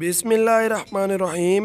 बिसमीम् अल्लाम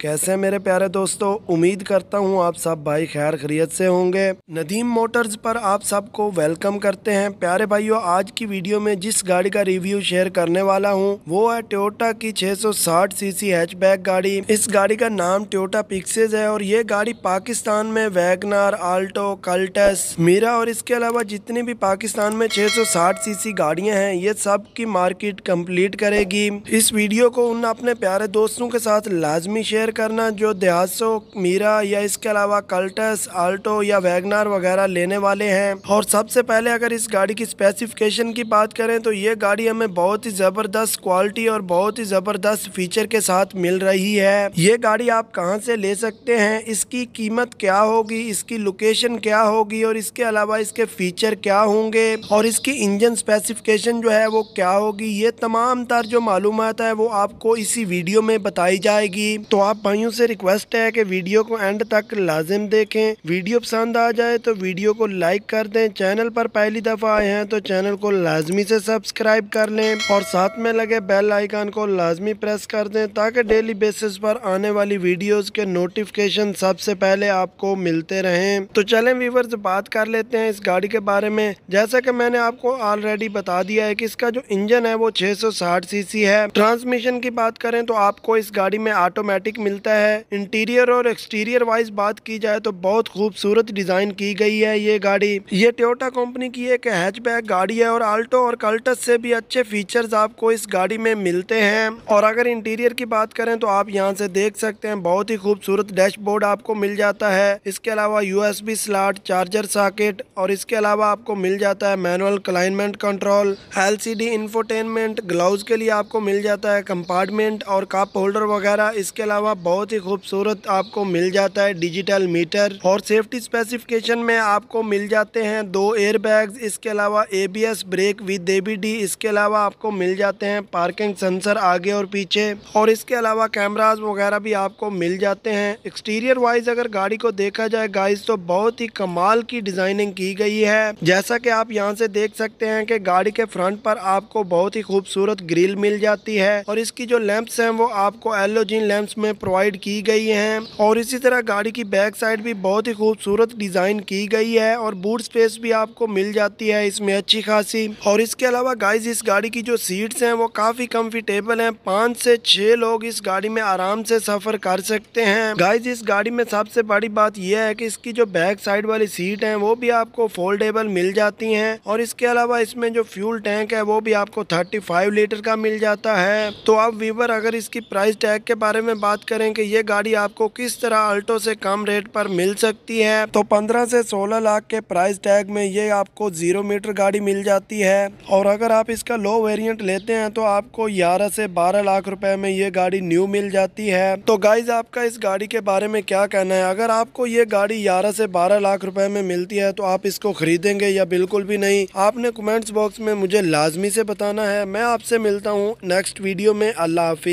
कैसे मेरे प्यारे दोस्तों उम्मीद करता हूँ आप सब भाई खैर खरीत से होंगे नदीम मोटर्स पर आप सबको वेलकम करते हैं प्यारे भाइयों आज की वीडियो में जिस गाड़ी का रिव्यू शेयर करने वाला हूँ वो है टोयोटा की 660 सीसी हैचबैक गाड़ी इस गाड़ी का नाम टोयोटा पिक्सेज है और ये गाड़ी पाकिस्तान में वैगनार आल्टो कल्टस मीरा और इसके अलावा जितनी भी पाकिस्तान में 660 सीसी गाड़ियाँ हैं ये सब की मार्केट कम्प्लीट करेगी इस वीडियो को उन अपने प्यारे दोस्तों के साथ लाजमी शेयर करना जो देहासो मीरा या इसके अलावा कल्टस आल्टो या वैगनार वगैरह लेने वाले हैं और सबसे पहले अगर इस गाड़ी की स्पेसिफिकेशन की बात करें तो ये गाड़ी हमें बहुत ही ज़बरदस्त क्वालिटी और बहुत ही ज़बरदस्त फीचर के साथ मिल रही है ये गाड़ी आप कहाँ से ले सकते हैं इसकी कीमत क्या होगी इसकी लोकेशन क्या होगी और इसके अलावा इसके फीचर क्या होंगे और इसकी इंजन स्पेसिफिकेशन जो है वो क्या होगी ये तमाम तर जो मालूम मालूम है वो आपको इसी वीडियो में बताई जाएगी तो आप भाइयों से रिक्वेस्ट है कि वीडियो को एंड तक लाजिम देखें वीडियो पसंद आ जाए तो वीडियो को लाइक कर दें चैनल पर पहली दफ़ा आए हैं तो चैनल को लाजमी से सब्सक्राइब कर लें और साथ में लगे बेल आइकन को लाजमी प्रेस कर दें ताकि डेली बेसिस पर आने वाली वीडियो के नोटिफिकेशन सबसे पहले आपको मिलते रहे तो चले व्यूवर बात कर लेते हैं इस गाड़ी के बारे में जैसा की मैंने आपको ऑलरेडी बता दिया है कि इसका जो इंजन है वो 660 सीसी है ट्रांसमिशन की बात करें तो आपको इस गाड़ी में ऑटोमेटिक मिलता है इंटीरियर और एक्सटीरियर वाइज बात की जाए तो बहुत खूबसूरत डिजाइन की गई है ये गाड़ी ये टोयोटा कंपनी की एक हैचबैक गाड़ी है और आल्टो और कल्टस से भी अच्छे फीचर्स आपको इस गाड़ी में मिलते हैं और अगर इंटीरियर की बात करें तो आप यहाँ से देख सकते हैं बहुत ही खूबसूरत डैशबोर्ड आपको मिल जाता है इसके अलावा यूएसबी स्लॉट चार्जर सॉकेट और इसके अलावा आपको मिल जाता है manual climate control LCD infotainment ग्लाउज के लिए आपको मिल मिल जाता है कंपार्टमेंट और कप होल्डर वगैरह इसके अलावा बहुत ही खूबसूरत आपको मिल जाता है डिजिटल मीटर और सेफ्टी स्पेसिफिकेशन में आपको मिल जाते हैं दो एयर बैग इसके अलावा ए ब्रेक विद एबीडी इसके अलावा आपको मिल जाते हैं पार्किंग सेंसर आगे और पीछे और इसके अलावा कैमराज वगैरह भी आपको मिल जाते हैं एक्सटीरियर वाइज अगर गाड़ी को देखा जाए गाइस तो बहुत ही कमाल की डिजाइनिंग की गई है जैसा कि आप यहाँ से देख सकते हैं कि गाड़ी के फ्रंट पर आपको बहुत ही खूबसूरत ग्रिल मिल जाती आती है और इसकी जो लैंप्स हैं वो आपको एलोजिन लैंप्स में प्रोवाइड की गई हैं और इसी तरह गाड़ी की बैक साइड भी बहुत ही खूबसूरत डिज़ाइन की गई है और बूट स्पेस भी आपको मिल जाती है इसमें अच्छी खासी और इसके अलावा गाइज इस गाड़ी की जो सीट्स हैं वो काफ़ी कम्फर्टेबल है पाँच से छह लोग इस गाड़ी में आराम से सफ़र कर सकते हैं गाइज इस गाड़ी में सबसे बड़ी बात यह है की इसकी जो बैक साइड वाली सीट है वो भी आपको फोल्डेबल मिल जाती है और इसके अलावा इसमें जो फ्यूल टैंक है वो भी आपको 35 लीटर का मिल जाता है है तो आप वीवर अगर इसकी प्राइस टैग के बारे में बात करें कि ये गाड़ी आपको किस तरह अल्टो से कम रेट पर मिल सकती है तो पंद्रह से सोलह लाख के प्राइस टैग में ये आपको जीरो मीटर गाड़ी मिल जाती है और अगर आप इसका लो वेरियंट लेते हैं तो आपको ग्यारह से बारह लाख रुपए में ये गाड़ी न्यू मिल जाती है तो गाइज आपका इस गाड़ी के बारे में क्या कहना है अगर आपको ये गाड़ी ग्यारह से बारह लाख रुपए में मिलती है तो आप इसको खरीदेंगे या बिल्कुल भी नहीं आपने कमेंट्स बॉक्स में मुझे लाजमी से बताना है मैं आपसे मिलता हूँ नेक्स्ट नेक्स्ट वीडियो में अल्लाह हाफि